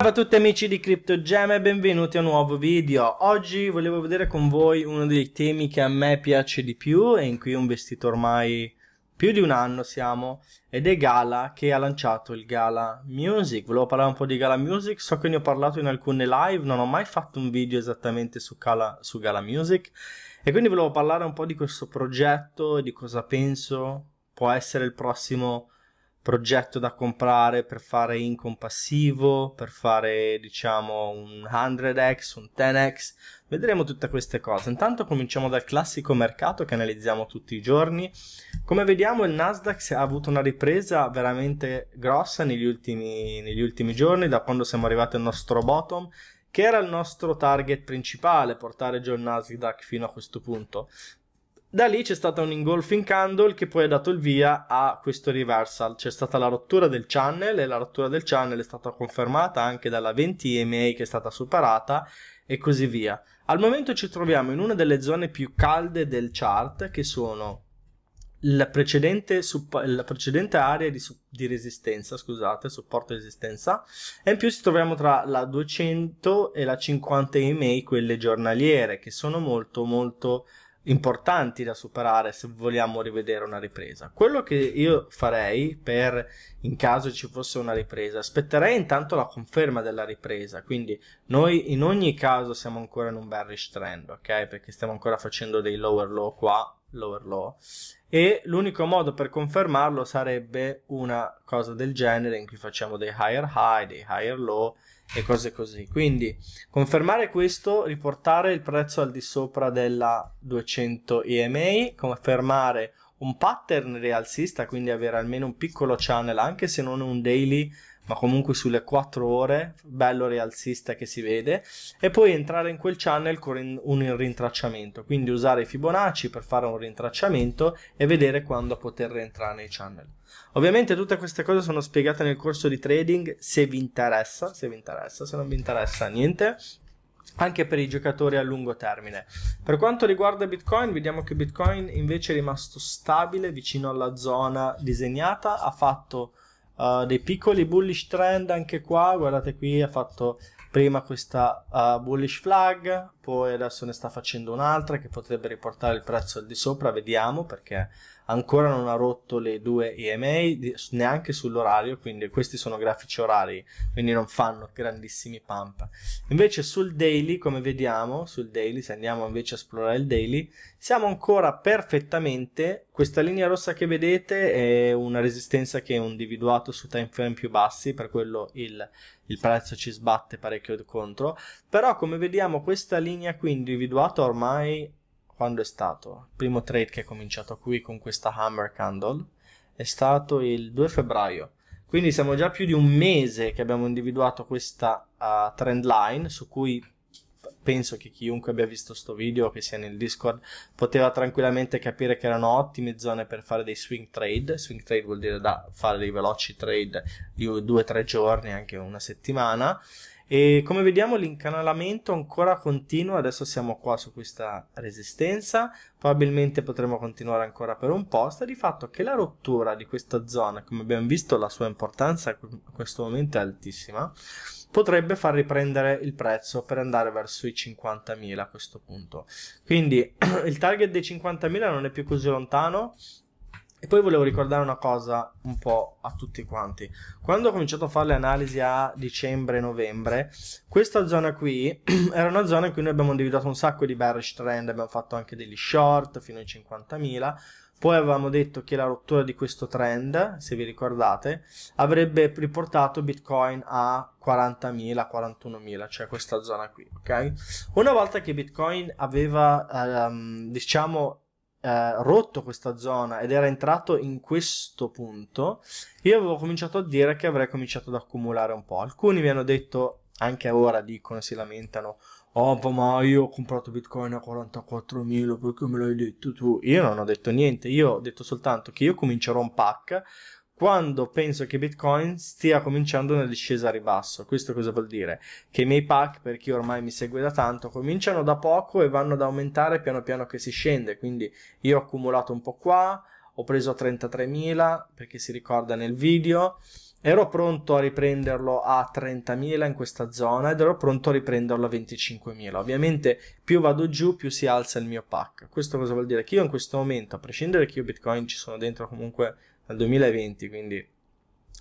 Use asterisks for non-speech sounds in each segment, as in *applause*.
Ciao a tutti amici di CryptoGem e benvenuti a un nuovo video. Oggi volevo vedere con voi uno dei temi che a me piace di più e in cui ho investito ormai più di un anno siamo ed è Gala che ha lanciato il Gala Music. Volevo parlare un po' di Gala Music, so che ne ho parlato in alcune live, non ho mai fatto un video esattamente su Gala, su Gala Music e quindi volevo parlare un po' di questo progetto e di cosa penso può essere il prossimo progetto da comprare per fare income passivo, per fare diciamo un 100x, un 10x, vedremo tutte queste cose. Intanto cominciamo dal classico mercato che analizziamo tutti i giorni. Come vediamo il Nasdaq ha avuto una ripresa veramente grossa negli ultimi, negli ultimi giorni, da quando siamo arrivati al nostro bottom che era il nostro target principale, portare giù il Nasdaq fino a questo punto. Da lì c'è stato un engulfing candle che poi ha dato il via a questo reversal. C'è stata la rottura del channel e la rottura del channel è stata confermata anche dalla 20 EMA che è stata superata e così via. Al momento ci troviamo in una delle zone più calde del chart che sono la precedente, la precedente area di, di, resistenza, scusate, supporto e resistenza, e in più ci troviamo tra la 200 e la 50 EMA, quelle giornaliere, che sono molto molto importanti da superare se vogliamo rivedere una ripresa. Quello che io farei per in caso ci fosse una ripresa, aspetterei intanto la conferma della ripresa, quindi noi in ogni caso siamo ancora in un bearish trend, ok? Perché stiamo ancora facendo dei lower low qua, lower low e l'unico modo per confermarlo sarebbe una cosa del genere in cui facciamo dei higher high, dei higher low e cose così. Quindi confermare questo, riportare il prezzo al di sopra della 200 EMA, confermare un pattern rialzista, quindi avere almeno un piccolo channel, anche se non un daily, ma comunque sulle 4 ore, bello rialzista che si vede, e poi entrare in quel channel con un rintracciamento, quindi usare i Fibonacci per fare un rintracciamento e vedere quando poter rientrare nei channel. Ovviamente tutte queste cose sono spiegate nel corso di trading se vi interessa, se vi interessa, se non vi interessa niente, anche per i giocatori a lungo termine. Per quanto riguarda Bitcoin, vediamo che Bitcoin invece è rimasto stabile vicino alla zona disegnata, ha fatto uh, dei piccoli bullish trend anche qua, guardate qui, ha fatto prima questa uh, bullish flag, poi adesso ne sta facendo un'altra che potrebbe riportare il prezzo al di sopra, vediamo perché ancora non ha rotto le due EMA neanche sull'orario, quindi questi sono grafici orari, quindi non fanno grandissimi pump. Invece sul daily, come vediamo, sul daily, se andiamo invece a esplorare il daily, siamo ancora perfettamente, questa linea rossa che vedete è una resistenza che è individuato su time frame più bassi, per quello il, il prezzo ci sbatte parecchio contro, però come vediamo questa linea qui individuata ormai quando è stato? Il primo trade che è cominciato qui con questa hammer candle è stato il 2 febbraio. Quindi siamo già più di un mese che abbiamo individuato questa uh, trend line su cui penso che chiunque abbia visto questo video, che sia nel Discord, poteva tranquillamente capire che erano ottime zone per fare dei swing trade. Swing trade vuol dire da fare dei veloci trade di 2-3 giorni, anche una settimana. E come vediamo l'incanalamento ancora continua, adesso siamo qua su questa resistenza, probabilmente potremo continuare ancora per un po', sta di fatto che la rottura di questa zona, come abbiamo visto la sua importanza in questo momento è altissima, potrebbe far riprendere il prezzo per andare verso i 50.000 a questo punto. Quindi *clears throat* il target dei 50.000 non è più così lontano, e poi volevo ricordare una cosa un po' a tutti quanti. Quando ho cominciato a fare le analisi a dicembre-novembre, questa zona qui *clears throat* era una zona in cui noi abbiamo individuato un sacco di bearish trend, abbiamo fatto anche degli short fino ai 50.000, poi avevamo detto che la rottura di questo trend, se vi ricordate, avrebbe riportato Bitcoin a 40.000, 41.000, cioè questa zona qui, ok? Una volta che Bitcoin aveva, ehm, diciamo, eh, rotto questa zona ed era entrato in questo punto, io avevo cominciato a dire che avrei cominciato ad accumulare un po'. Alcuni mi hanno detto, anche ora dicono, si lamentano, oh ma io ho comprato bitcoin a 44.000 perché me l'hai detto tu. Io non ho detto niente, io ho detto soltanto che io comincerò un pack quando penso che Bitcoin stia cominciando una discesa a ribasso. Questo cosa vuol dire? Che i miei pack, per chi ormai mi segue da tanto, cominciano da poco e vanno ad aumentare piano piano che si scende. Quindi io ho accumulato un po' qua, ho preso 33.000 perché si ricorda nel video. Ero pronto a riprenderlo a 30.000 in questa zona ed ero pronto a riprenderlo a 25.000. Ovviamente più vado giù più si alza il mio pack. Questo cosa vuol dire? Che io in questo momento, a prescindere che io Bitcoin ci sono dentro comunque nel 2020, quindi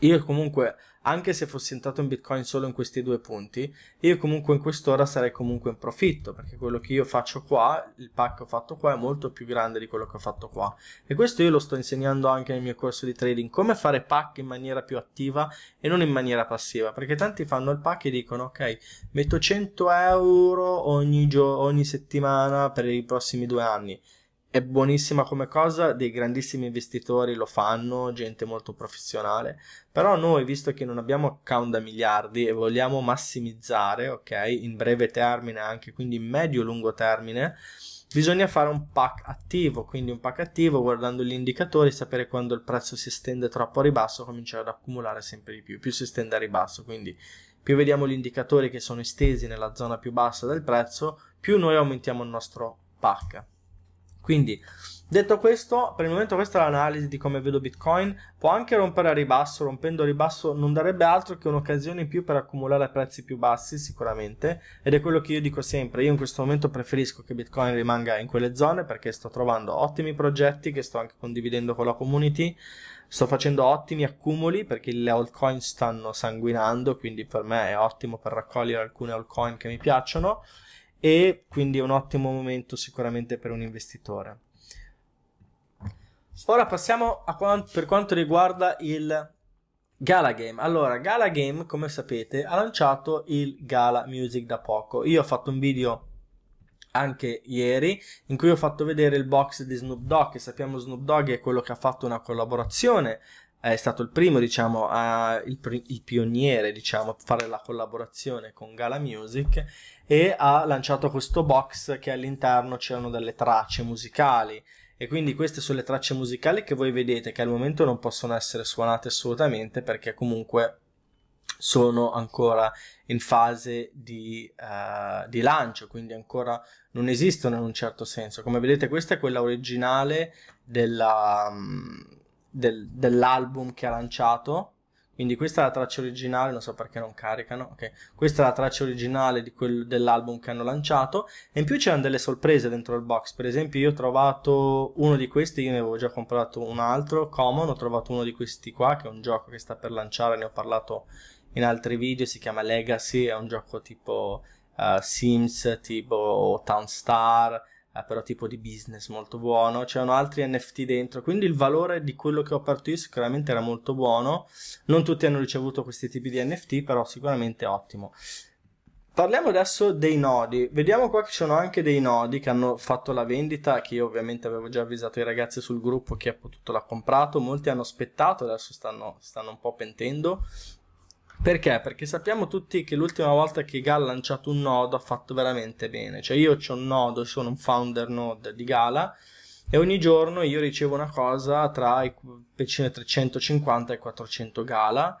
io comunque, anche se fossi entrato in Bitcoin solo in questi due punti, io comunque in quest'ora sarei comunque in profitto, perché quello che io faccio qua, il pack che ho fatto qua, è molto più grande di quello che ho fatto qua. E questo io lo sto insegnando anche nel mio corso di trading, come fare pack in maniera più attiva e non in maniera passiva, perché tanti fanno il pack e dicono, ok, metto 100 euro ogni, ogni settimana per i prossimi due anni è buonissima come cosa, dei grandissimi investitori lo fanno, gente molto professionale, però noi visto che non abbiamo account da miliardi e vogliamo massimizzare, ok, in breve termine anche, quindi in medio-lungo termine, bisogna fare un pack attivo, quindi un pack attivo guardando gli indicatori, sapere quando il prezzo si estende troppo a ribasso, cominciare ad accumulare sempre di più, più si estende a ribasso, quindi più vediamo gli indicatori che sono estesi nella zona più bassa del prezzo, più noi aumentiamo il nostro pack. Quindi, detto questo, per il momento questa è l'analisi di come vedo Bitcoin, può anche rompere a ribasso, rompendo a ribasso non darebbe altro che un'occasione in più per accumulare prezzi più bassi sicuramente, ed è quello che io dico sempre, io in questo momento preferisco che Bitcoin rimanga in quelle zone perché sto trovando ottimi progetti che sto anche condividendo con la community, sto facendo ottimi accumuli perché le altcoin stanno sanguinando, quindi per me è ottimo per raccogliere alcune altcoin che mi piacciono e quindi è un ottimo momento sicuramente per un investitore. Ora passiamo a quant- per quanto riguarda il Gala Game. Allora, Gala Game, come sapete, ha lanciato il Gala Music da poco. Io ho fatto un video anche ieri in cui ho fatto vedere il box di Snoop Dogg, che sappiamo Snoop Dogg è quello che ha fatto una collaborazione è stato il primo, diciamo, a, il, il, pioniere, diciamo, a fare la collaborazione con Gala Music e ha lanciato questo box che all'interno c'erano delle tracce musicali e quindi queste sono le tracce musicali che voi vedete che al momento non possono essere suonate assolutamente perché comunque sono ancora in fase di, uh, di lancio, quindi ancora non esistono in un certo senso. Come vedete questa è quella originale della... Um, del, dell'album che ha lanciato. Quindi questa è la traccia originale, non so perché non caricano, okay. Questa è la traccia originale quel, dell'album che hanno lanciato e in più c'erano delle sorprese dentro il box, per esempio io ho trovato uno di questi, io ne avevo già comprato un altro, Common, ho trovato uno di questi qua che è un gioco che sta per lanciare, ne ho parlato in altri video, si chiama Legacy, è un gioco tipo uh, Sims, tipo Town Star, eh, però tipo di business molto buono, c'erano altri NFT dentro, quindi il valore di quello che ho aperto io sicuramente era molto buono, non tutti hanno ricevuto questi tipi di NFT, però sicuramente ottimo. Parliamo adesso dei nodi, vediamo qua che ci sono anche dei nodi che hanno fatto la vendita, che io ovviamente avevo già avvisato i ragazzi sul gruppo, che ha potuto l'ha comprato, molti hanno aspettato, adesso stanno, stanno un po' pentendo, perché? Perché sappiamo tutti che l'ultima volta che Gala ha lanciato un nodo ha fatto veramente bene. Cioè io ho un nodo, sono un founder node di Gala e ogni giorno io ricevo una cosa tra i 350 e i 400 Gala.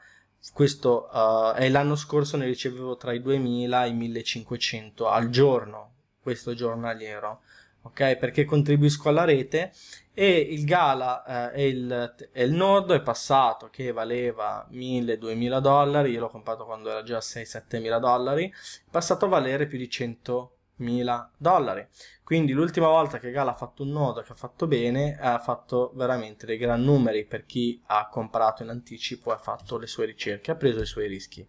Questo uh, eh, è l'anno scorso ne ricevevo tra i 2000 e i 1500 al giorno, questo giornaliero ok? Perché contribuisco alla rete e il Gala eh, e, il, e, il, Nord è passato che valeva 1000-2000 dollari, io l'ho comprato quando era già 6-7000 dollari, è passato a valere più di 100.000 dollari. Quindi l'ultima volta che Gala ha fatto un nodo che ha fatto bene, ha fatto veramente dei gran numeri per chi ha comprato in anticipo e ha fatto le sue ricerche, ha preso i suoi rischi.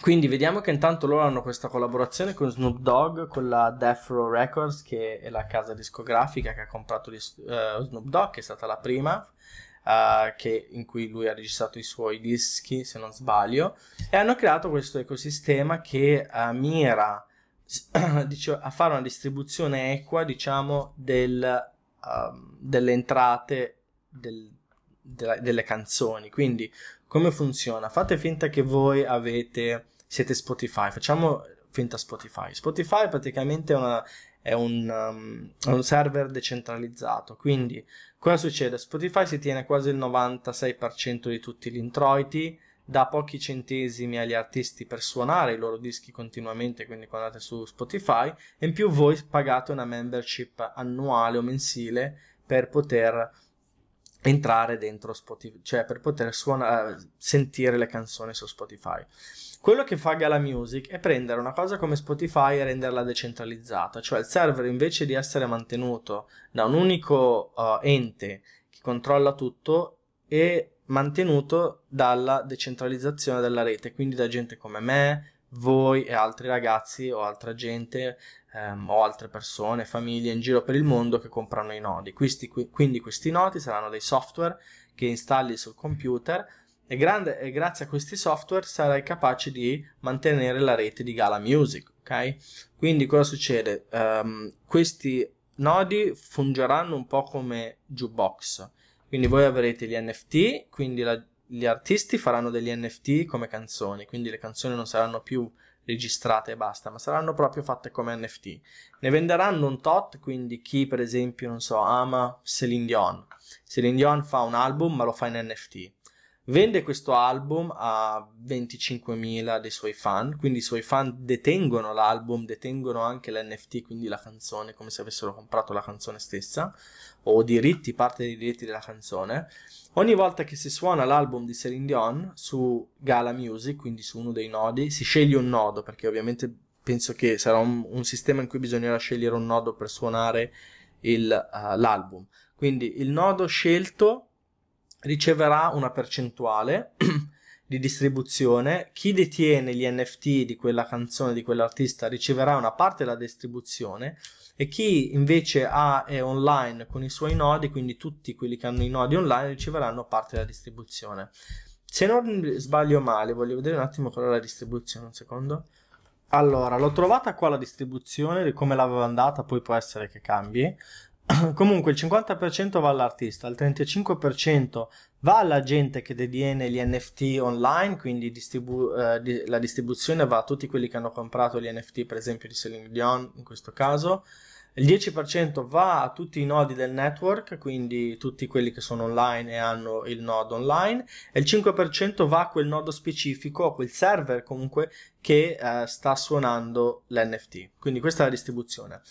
Quindi vediamo che intanto loro hanno questa collaborazione con Snoop Dogg, con la Death Row Records, che è la casa discografica che ha comprato di, uh, Snoop Dogg, che è stata la prima, uh, che, in cui lui ha registrato i suoi dischi, se non sbaglio, e hanno creato questo ecosistema che uh, mira *clears throat* dice, a fare una distribuzione equa, diciamo, del, ehm, delle entrate del della, delle canzoni. Quindi come funziona? Fate finta che voi avete, siete Spotify, facciamo finta Spotify. Spotify praticamente è, una, è un, um, è un server decentralizzato, quindi cosa succede? Spotify si tiene quasi il 96% di tutti gli introiti, dà pochi centesimi agli artisti per suonare i loro dischi continuamente, quindi quando andate su Spotify, e in più voi pagate una membership annuale o mensile per poter entrare dentro Spotify, cioè per poter suonare, sentire le canzoni su Spotify. Quello che fa Gala Music è prendere una cosa come Spotify e renderla decentralizzata, cioè il server invece di essere mantenuto da un unico uh, ente che controlla tutto è mantenuto dalla decentralizzazione della rete, quindi da gente come me, voi e altri ragazzi o altra gente ehm, o altre persone, famiglie in giro per il mondo che comprano i nodi. Questi, quindi questi nodi saranno dei software che installi sul computer e, grande, e, grazie a questi software sarai capace di mantenere la rete di Gala Music, ok? Quindi cosa succede? Um, questi nodi fungeranno un po' come jukebox, quindi voi avrete gli NFT, quindi la, gli artisti faranno degli NFT come canzoni, quindi le canzoni non saranno più registrate e basta, ma saranno proprio fatte come NFT. Ne venderanno un tot, quindi chi per esempio, non so, ama Celine Dion. Celine Dion fa un album ma lo fa in NFT. Vende questo album a 25.000 dei suoi fan, quindi i suoi fan detengono l'album, detengono anche l'NFT, quindi la canzone, come se avessero comprato la canzone stessa, o diritti, parte dei diritti della canzone Ogni volta che si suona l'album di Celine Dion su Gala Music, quindi su uno dei nodi, si sceglie un nodo, perché ovviamente penso che sarà un, un sistema in cui bisognerà scegliere un nodo per suonare il, uh, l'album. Quindi il nodo scelto riceverà una percentuale *clears throat* di distribuzione, chi detiene gli NFT di quella canzone, di quell'artista, riceverà una parte della distribuzione e chi invece ha, è online con i suoi nodi, quindi tutti quelli che hanno i nodi online riceveranno parte della distribuzione. Se non sbaglio male, voglio vedere un attimo qual è la distribuzione, un secondo. Allora, l'ho trovata qua la distribuzione, come l'avevo andata, poi può essere che cambi. *clears throat* Comunque il 50% va all'artista, il 35% va alla gente che detiene gli NFT online, quindi distribu- eh, di- la distribuzione va a tutti quelli che hanno comprato gli NFT, per esempio di Celine Dion in questo caso. Il 10% va a tutti i nodi del network, quindi tutti quelli che sono online e hanno il nodo online, e il 5% va a quel nodo specifico, a quel server comunque che eh, sta suonando l'NFT. Quindi questa è la distribuzione.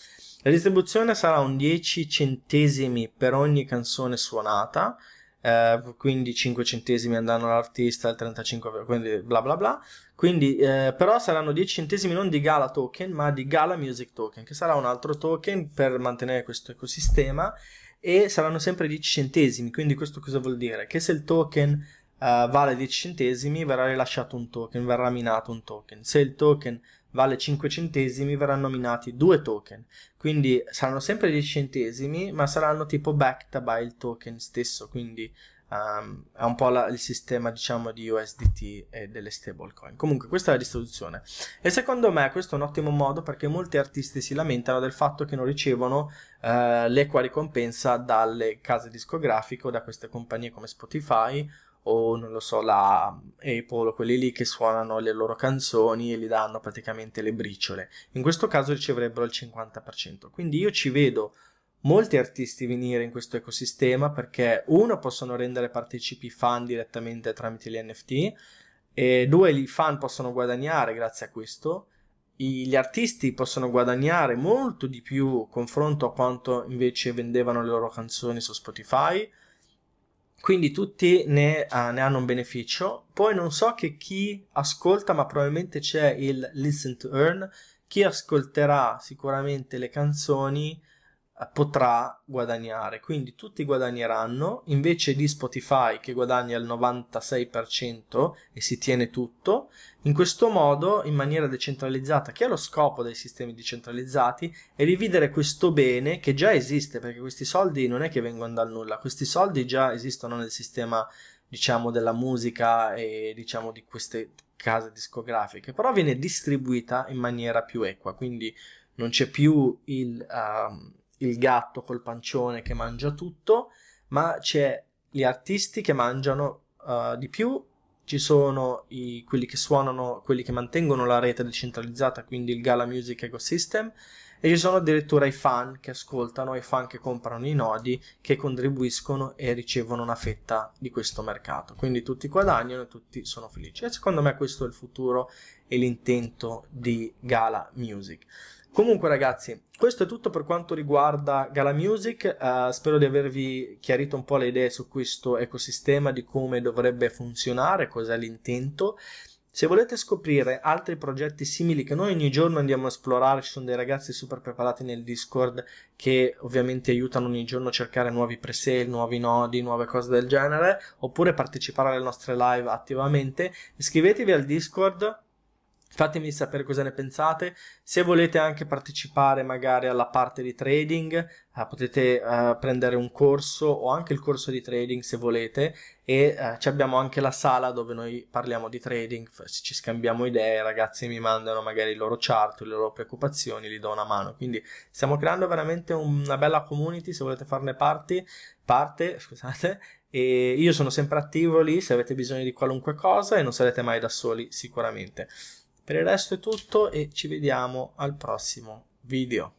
La distribuzione sarà un 10 centesimi per ogni canzone suonata eh, quindi 5 centesimi andranno all'artista, il 35, quindi bla bla bla. Quindi, eh, però saranno 10 centesimi non di Gala Token, ma di Gala Music Token, che sarà un altro token per mantenere questo ecosistema e saranno sempre 10 centesimi. Quindi questo cosa vuol dire? Che se il token eh, vale 10 centesimi verrà rilasciato un token, verrà minato un token. Se il token vale 5 centesimi verranno minati 2 token quindi saranno sempre 10 centesimi ma saranno tipo backed by il token stesso quindi um, è un po' la, il sistema diciamo di USDT e delle stablecoin comunque questa è la distribuzione e secondo me questo è un ottimo modo perché molti artisti si lamentano del fatto che non ricevono uh, l'equa ricompensa dalle case discografiche o da queste compagnie come Spotify o non lo so, la Apple o quelli lì che suonano le loro canzoni e gli danno praticamente le briciole. In questo caso riceverebbero il 50%. Quindi io ci vedo molti artisti venire in questo ecosistema perché uno possono rendere partecipi fan direttamente tramite gli NFT e due i fan possono guadagnare grazie a questo gli artisti possono guadagnare molto di più confronto a quanto invece vendevano le loro canzoni su Spotify quindi tutti ne, uh, ne, hanno un beneficio. Poi non so che chi ascolta, ma probabilmente c'è il listen to earn, chi ascolterà sicuramente le canzoni potrà guadagnare. Quindi tutti guadagneranno, invece di Spotify che guadagna il 96% e si tiene tutto, in questo modo, in maniera decentralizzata, che è lo scopo dei sistemi decentralizzati, è dividere questo bene che già esiste, perché questi soldi non è che vengono dal nulla, questi soldi già esistono nel sistema, diciamo, della musica e diciamo di queste case discografiche, però viene distribuita in maniera più equa, quindi non c'è più il... Uh, il gatto col pancione che mangia tutto, ma c'è gli artisti che mangiano uh, di più, ci sono i, quelli che suonano, quelli che mantengono la rete decentralizzata, quindi il Gala Music Ecosystem, e ci sono addirittura i fan che ascoltano, i fan che comprano i nodi, che contribuiscono e ricevono una fetta di questo mercato. Quindi tutti guadagnano e tutti sono felici. E secondo me questo è il futuro e l'intento di Gala Music. Comunque ragazzi, questo è tutto per quanto riguarda Gala Music, uh, spero di avervi chiarito un po' le idee su questo ecosistema, di come dovrebbe funzionare, cos'è l'intento. Se volete scoprire altri progetti simili che noi ogni giorno andiamo a esplorare, ci sono dei ragazzi super preparati nel Discord che ovviamente aiutano ogni giorno a cercare nuovi presale, nuovi nodi, nuove cose del genere, oppure partecipare alle nostre live attivamente, iscrivetevi al Discord Fatemi sapere cosa ne pensate. Se volete anche partecipare magari alla parte di trading, eh, potete eh, prendere un corso o anche il corso di trading se volete e eh, ci abbiamo anche la sala dove noi parliamo di trading, ci scambiamo idee, i ragazzi mi mandano magari i loro chart, le loro preoccupazioni, li do una mano. Quindi stiamo creando veramente una bella community, se volete farne parte, parte *laughs* scusate, e io sono sempre attivo lì se avete bisogno di qualunque cosa e non sarete mai da soli sicuramente. Per il resto è tutto e ci vediamo al prossimo video.